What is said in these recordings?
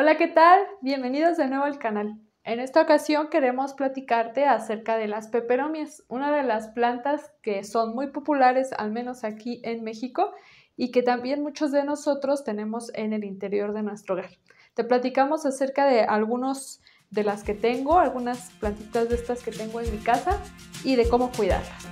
Hola, ¿qué tal? Bienvenidos de nuevo al canal. En esta ocasión queremos platicarte acerca de las peperomias, una de las plantas que son muy populares, al menos aquí en México, y que también muchos de nosotros tenemos en el interior de nuestro hogar. Te platicamos acerca de algunos de las que tengo, algunas plantitas de estas que tengo en mi casa y de cómo cuidarlas.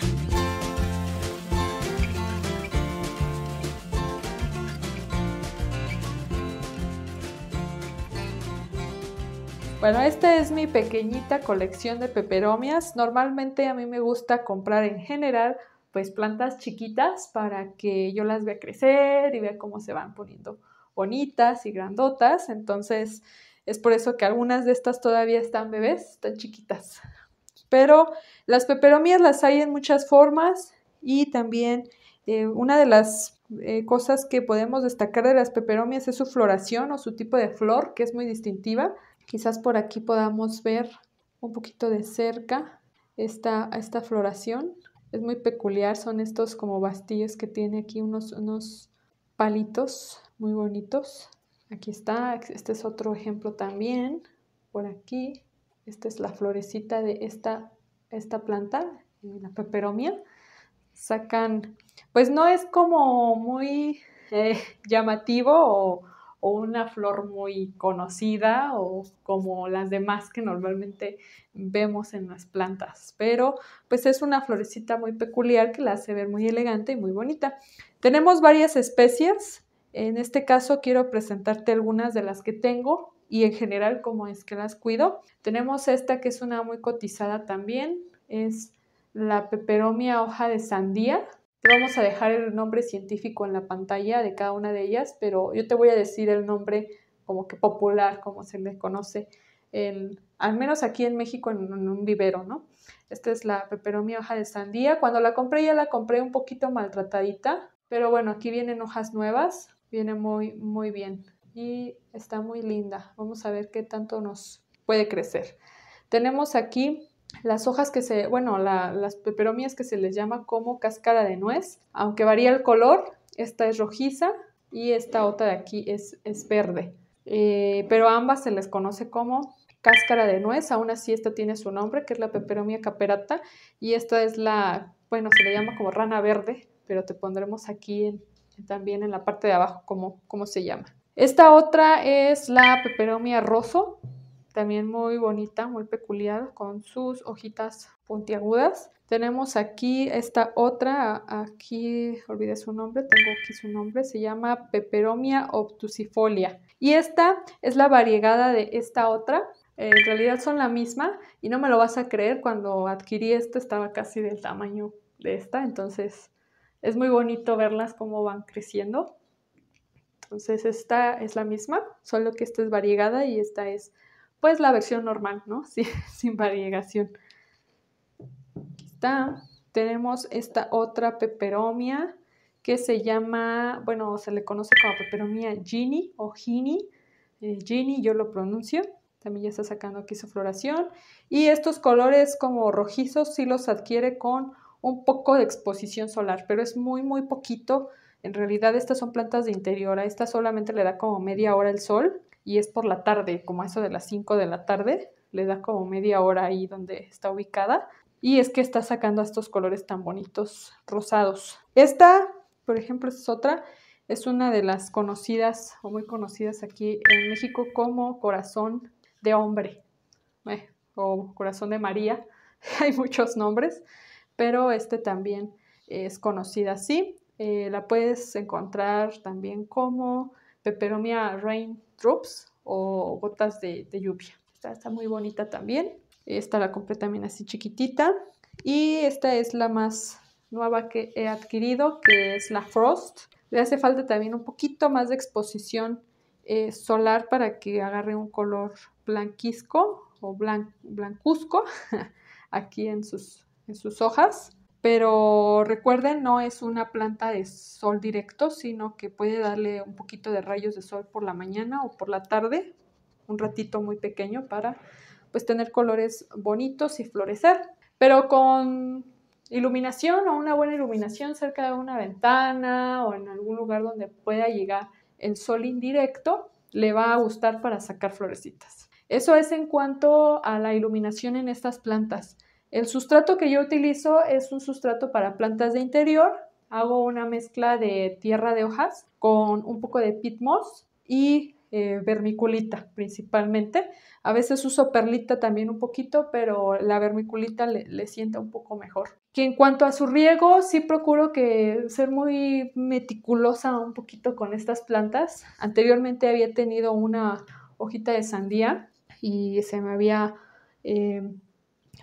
Bueno, esta es mi pequeñita colección de peperomias. Normalmente a mí me gusta comprar en general pues plantas chiquitas para que yo las vea crecer y vea cómo se van poniendo bonitas y grandotas. Entonces es por eso que algunas de estas todavía están bebés, están chiquitas. Pero las peperomias las hay en muchas formas y también eh, una de las eh, cosas que podemos destacar de las peperomias es su floración o su tipo de flor que es muy distintiva. Quizás por aquí podamos ver un poquito de cerca esta, esta floración. Es muy peculiar, son estos como bastillos que tiene aquí unos, unos palitos muy bonitos. Aquí está, este es otro ejemplo también. Por aquí, esta es la florecita de esta, esta planta, eh, la peperomia. Sacan, pues no es como muy eh, llamativo o o una flor muy conocida o como las demás que normalmente vemos en las plantas, pero pues es una florecita muy peculiar que la hace ver muy elegante y muy bonita. Tenemos varias especies, en este caso quiero presentarte algunas de las que tengo y en general cómo es que las cuido. Tenemos esta que es una muy cotizada también, es la peperomia hoja de sandía, Vamos a dejar el nombre científico en la pantalla de cada una de ellas, pero yo te voy a decir el nombre como que popular, como se le conoce, en, al menos aquí en México, en, en un vivero, ¿no? Esta es la peperomia hoja de sandía. Cuando la compré ya la compré un poquito maltratadita, pero bueno, aquí vienen hojas nuevas, viene muy, muy bien y está muy linda. Vamos a ver qué tanto nos puede crecer. Tenemos aquí las hojas que se, bueno, la, las peperomias que se les llama como cáscara de nuez, aunque varía el color, esta es rojiza y esta otra de aquí es, es verde, eh, pero ambas se les conoce como cáscara de nuez, aún así esta tiene su nombre, que es la peperomia caperata, y esta es la, bueno, se le llama como rana verde, pero te pondremos aquí también en la parte de abajo cómo, cómo se llama. Esta otra es la peperomia roso, también muy bonita, muy peculiar, con sus hojitas puntiagudas. Tenemos aquí esta otra, aquí olvidé su nombre, tengo aquí su nombre, se llama Peperomia obtusifolia. Y esta es la variegada de esta otra, eh, en realidad son la misma y no me lo vas a creer, cuando adquirí esta estaba casi del tamaño de esta, entonces es muy bonito verlas cómo van creciendo. Entonces esta es la misma, solo que esta es variegada y esta es pues la versión normal, ¿no? Sí, sin variegación. Aquí está. Tenemos esta otra peperomia que se llama, bueno, se le conoce como peperomia Gini o Gini. Eh, Gini, yo lo pronuncio. También ya está sacando aquí su floración. Y estos colores como rojizos sí los adquiere con un poco de exposición solar, pero es muy, muy poquito. En realidad estas son plantas de interior. A esta solamente le da como media hora el sol y es por la tarde, como eso de las 5 de la tarde, le da como media hora ahí donde está ubicada y es que está sacando estos colores tan bonitos rosados. Esta, por ejemplo, es otra, es una de las conocidas o muy conocidas aquí en México como corazón de hombre eh, o corazón de María, hay muchos nombres, pero este también es conocida así. Eh, la puedes encontrar también como Peperomia Rain drops o gotas de, lluvia. Esta está muy bonita también. Esta la compré también así chiquitita. Y esta es la más nueva que he adquirido, que es la Frost. Le hace falta también un poquito más de exposición eh, solar para que agarre un color blanquisco o blancuzco aquí en sus hojas. Pero recuerden, no es una planta de sol directo, sino que puede darle un poquito de rayos de sol por la mañana o por la tarde, un ratito muy pequeño para pues tener colores bonitos y florecer. Pero con iluminación o una buena iluminación cerca de una ventana o en algún lugar donde pueda llegar el sol indirecto, le va a gustar para sacar florecitas. Eso es en cuanto a la iluminación en estas plantas. El sustrato que yo utilizo es un sustrato para plantas de interior. Hago una mezcla de tierra de hojas con un poco de pit moss y eh, vermiculita principalmente. A veces uso perlita también un poquito, pero la vermiculita le, sienta un poco mejor. Que en cuanto a su riego, sí procuro ser muy meticulosa un poquito con estas plantas. Anteriormente había tenido una hojita de sandía y se me había eh,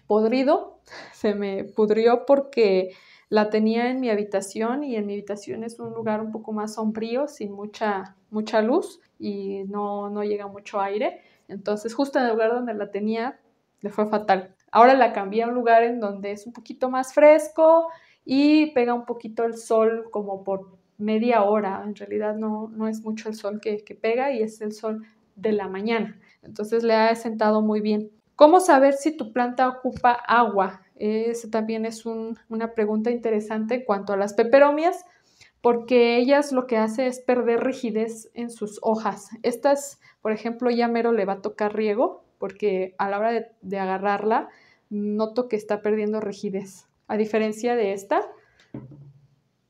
podrido, se me pudrió porque la tenía en mi habitación y en mi habitación es un lugar un poco más sombrío, sin mucha, mucha luz y no, no llega mucho aire. Entonces justo en el lugar donde la tenía le fue fatal. Ahora la cambié a un lugar en donde es un poquito más fresco y pega un poquito el sol como por media hora. En realidad no, es mucho el sol que, que pega y es el sol de la mañana. Entonces le ha sentado muy bien. ¿Cómo saber si tu planta ocupa agua? Esa también es una pregunta interesante en cuanto a las peperomias, porque ellas lo que hacen es perder rigidez en sus hojas. Estas, por ejemplo, ya mero le va a tocar riego, porque a la hora de, de agarrarla noto que está perdiendo rigidez. A diferencia de esta,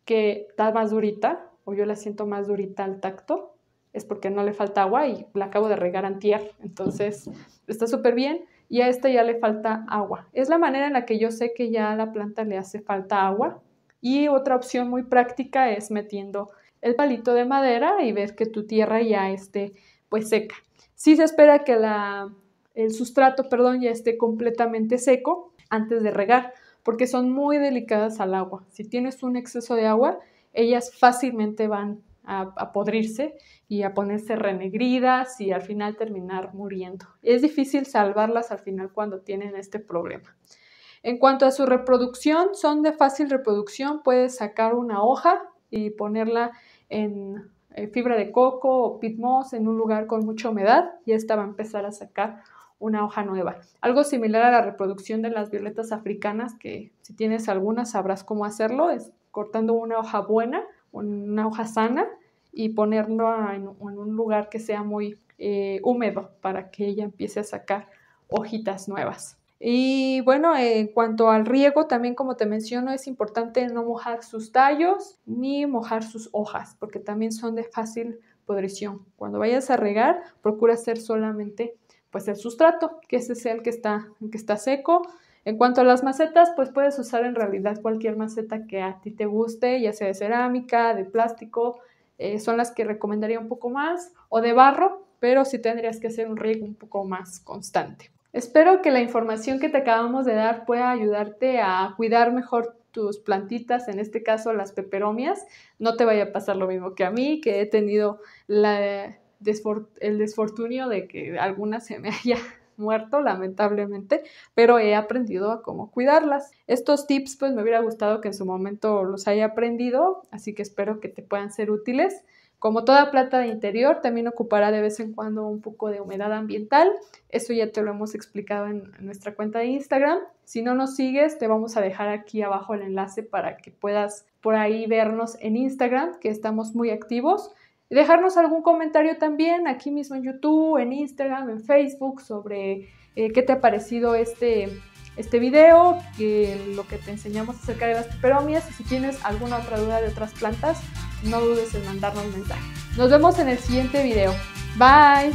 que está más durita, o yo la siento más durita al tacto, es porque no le falta agua y la acabo de regar antier. Entonces, está súper bien y a esta ya le falta agua. Es la manera en la que yo sé que ya a la planta le hace falta agua. Y otra opción muy práctica es metiendo el palito de madera y ver que tu tierra ya esté pues seca. Sí se espera que el sustrato, perdón, ya esté completamente seco antes de regar, porque son muy delicadas al agua. Si tienes un exceso de agua, ellas fácilmente van a, podrirse y a ponerse renegridas y al final terminar muriendo. Es difícil salvarlas al final cuando tienen este problema. En cuanto a su reproducción, son de fácil reproducción. Puedes sacar una hoja y ponerla en eh, fibra de coco o pit moss en un lugar con mucha humedad y esta va a empezar a sacar una hoja nueva. Algo similar a la reproducción de las violetas africanas, que si tienes algunas sabrás cómo hacerlo, es cortando una hoja buena una hoja sana y ponerlo en, un lugar que sea muy eh, húmedo para que ella empiece a sacar hojitas nuevas. Y bueno, en cuanto al riego, también como te menciono, es importante no mojar sus tallos ni mojar sus hojas, porque también son de fácil podrición. Cuando vayas a regar, procura hacer solamente pues el sustrato, que ese sea el que el que está seco, en cuanto a las macetas, pues puedes usar en realidad cualquier maceta que a ti te guste, ya sea de cerámica, de plástico, eh, son las que recomendaría un poco más, o de barro, pero sí tendrías que hacer un riego un poco más constante. Espero que la información que te acabamos de dar pueda ayudarte a cuidar mejor tus plantitas, en este caso las peperomias. No te vaya a pasar lo mismo que a mí, que he tenido el desfortunio de que algunas se me haya muerto lamentablemente, pero he aprendido a cómo cuidarlas. Estos tips pues me hubiera gustado que en su momento los haya aprendido, así que espero que te puedan ser útiles. Como toda plata de interior, también ocupará de vez en cuando un poco de humedad ambiental. Eso ya te lo hemos explicado en nuestra cuenta de Instagram. Si no nos sigues, te vamos a dejar aquí abajo el enlace para que puedas por ahí vernos en Instagram, que estamos muy activos dejarnos algún comentario también aquí mismo en YouTube, en Instagram, en Facebook sobre eh, qué te ha parecido este, este video, lo que te enseñamos acerca de las peperomias y si tienes alguna otra duda de otras plantas, no dudes en mandarnos mensaje. Nos vemos en el siguiente video. Bye.